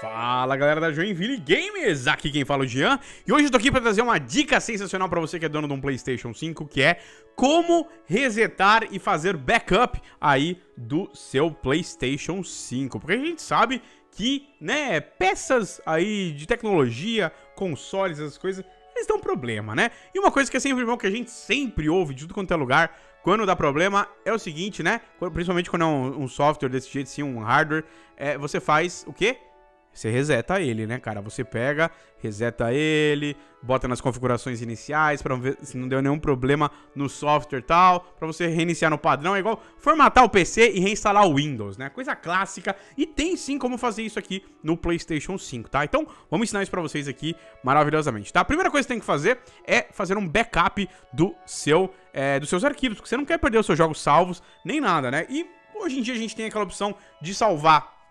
Fala galera da Joinville Games, aqui quem fala é o Jean E hoje eu tô aqui pra trazer uma dica sensacional pra você que é dono de um Playstation 5 Que é como resetar e fazer backup aí do seu Playstation 5 Porque a gente sabe que, né, peças aí de tecnologia, consoles, essas coisas eles dão problema, né? E uma coisa que é sempre bom, que a gente sempre ouve de tudo quanto é lugar, quando dá problema, é o seguinte, né? Principalmente quando é um, um software desse jeito, sim, um hardware, é, você faz o quê? Você reseta ele, né, cara? Você pega, reseta ele, bota nas configurações iniciais para ver se não deu nenhum problema no software e tal, para você reiniciar no padrão, é igual formatar o PC e reinstalar o Windows, né? Coisa clássica. E tem sim como fazer isso aqui no PlayStation 5, tá? Então, vamos ensinar isso para vocês aqui maravilhosamente, tá? A primeira coisa que você tem que fazer é fazer um backup do seu é, dos seus arquivos, porque você não quer perder os seus jogos salvos nem nada, né? E hoje em dia a gente tem aquela opção de salvar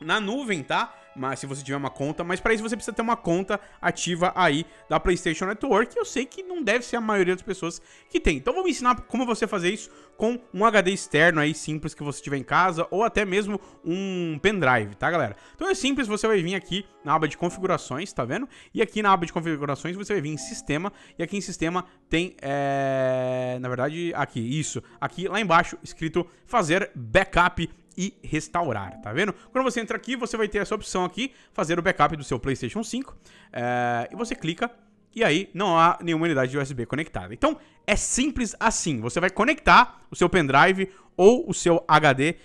na nuvem, tá? Mas se você tiver uma conta, mas para isso você precisa ter uma conta ativa aí da PlayStation Network. Eu sei que não deve ser a maioria das pessoas que tem. Então me ensinar como você fazer isso com um HD externo aí simples que você tiver em casa ou até mesmo um pendrive, tá, galera? Então é simples, você vai vir aqui na aba de configurações, tá vendo? E aqui na aba de configurações você vai vir em sistema e aqui em sistema tem, é... na verdade, aqui isso, aqui lá embaixo escrito fazer backup e restaurar, tá vendo? Quando você entra aqui, você vai ter essa opção aqui, fazer o backup do seu PlayStation 5, é, eh, e você clica e aí não há nenhuma unidade USB conectada. Então é simples assim, você vai conectar o seu pendrive ou o seu HD é,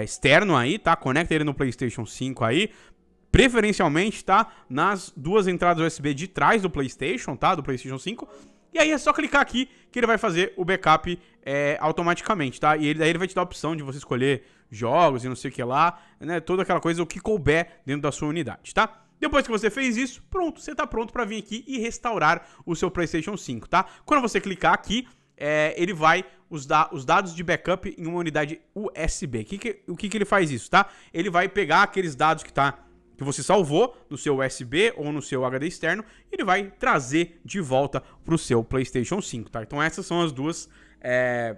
eh, externo aí, tá? Conecta ele no PlayStation 5 aí, preferencialmente, tá? Nas duas entradas USB de trás do PlayStation, tá? Do PlayStation 5 e aí é só clicar aqui que ele vai fazer o backup é, automaticamente, tá? E ele, daí ele vai te dar a opção de você escolher jogos e não sei o que lá, né? Toda aquela coisa, o que couber dentro da sua unidade, tá? Depois que você fez isso, pronto, você está pronto para vir aqui e restaurar o seu PlayStation 5, tá? Quando você clicar aqui, é, ele vai os, da, os dados de backup em uma unidade USB. Que que, o que, que ele faz isso, tá? Ele vai pegar aqueles dados que tá que você salvou no seu USB ou no seu HD externo, ele vai trazer de volta para o seu PlayStation 5, tá? Então essas são as duas é,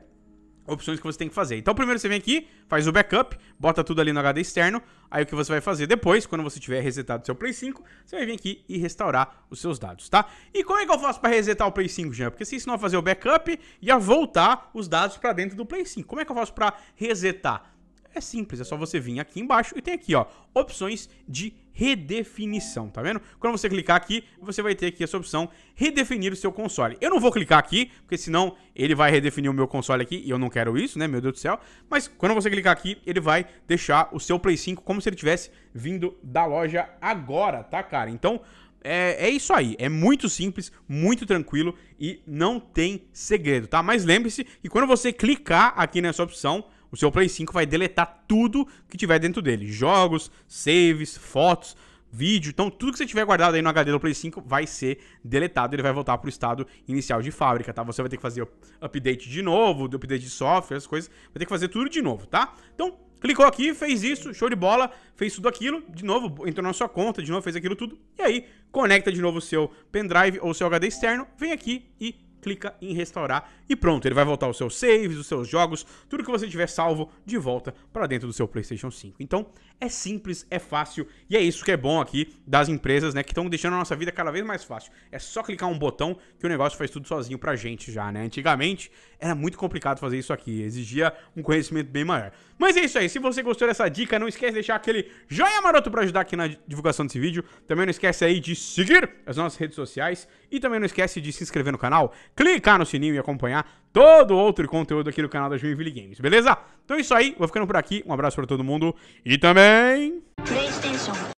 opções que você tem que fazer. Então primeiro você vem aqui, faz o backup, bota tudo ali no HD externo, aí o que você vai fazer depois, quando você tiver resetado seu Play 5, você vai vir aqui e restaurar os seus dados, tá? E como é que eu faço para resetar o Play 5, Jean? Porque se ensinou a fazer o backup, e a voltar os dados para dentro do Play 5. Como é que eu faço para resetar? É simples, é só você vir aqui embaixo e tem aqui, ó, opções de redefinição, tá vendo? Quando você clicar aqui, você vai ter aqui essa opção redefinir o seu console. Eu não vou clicar aqui, porque senão ele vai redefinir o meu console aqui e eu não quero isso, né? Meu Deus do céu. Mas quando você clicar aqui, ele vai deixar o seu Play 5 como se ele tivesse vindo da loja agora, tá, cara? Então, é, é, isso aí. É muito simples, muito tranquilo e não tem segredo, tá? Mas lembre-se que quando você clicar aqui nessa opção, o seu Play 5 vai deletar tudo que tiver dentro dele: jogos, saves, fotos, vídeo. Então, tudo que você tiver guardado aí no HD do Play 5 vai ser deletado. Ele vai voltar para o estado inicial de fábrica, tá? Você vai ter que fazer update de novo, update de software, as coisas. Vai ter que fazer tudo de novo, tá? Então, Clicou aqui, fez isso, show de bola, fez tudo aquilo, de novo, entrou na sua conta, de novo fez aquilo tudo, e aí conecta de novo o seu pendrive ou seu HD externo, vem aqui e clica em restaurar e pronto, ele vai voltar os seus saves, os seus jogos, tudo que você tiver salvo de volta para dentro do seu PlayStation 5. Então, é simples, é fácil e é isso que é bom aqui das empresas, né, que estão deixando a nossa vida cada vez mais fácil. É só clicar um botão que o negócio faz tudo sozinho pra gente já, né? Antigamente era muito complicado fazer isso aqui, exigia um conhecimento bem maior. Mas é isso aí, se você gostou dessa dica, não esquece de deixar aquele joinha maroto para ajudar aqui na divulgação desse vídeo. Também não esquece aí de seguir as nossas redes sociais e também não esquece de se inscrever no canal clicar no sininho e acompanhar todo outro conteúdo aqui no canal da Joinville Games, beleza? Então é isso aí, vou ficando por aqui, um abraço pra todo mundo e também... PlayStation.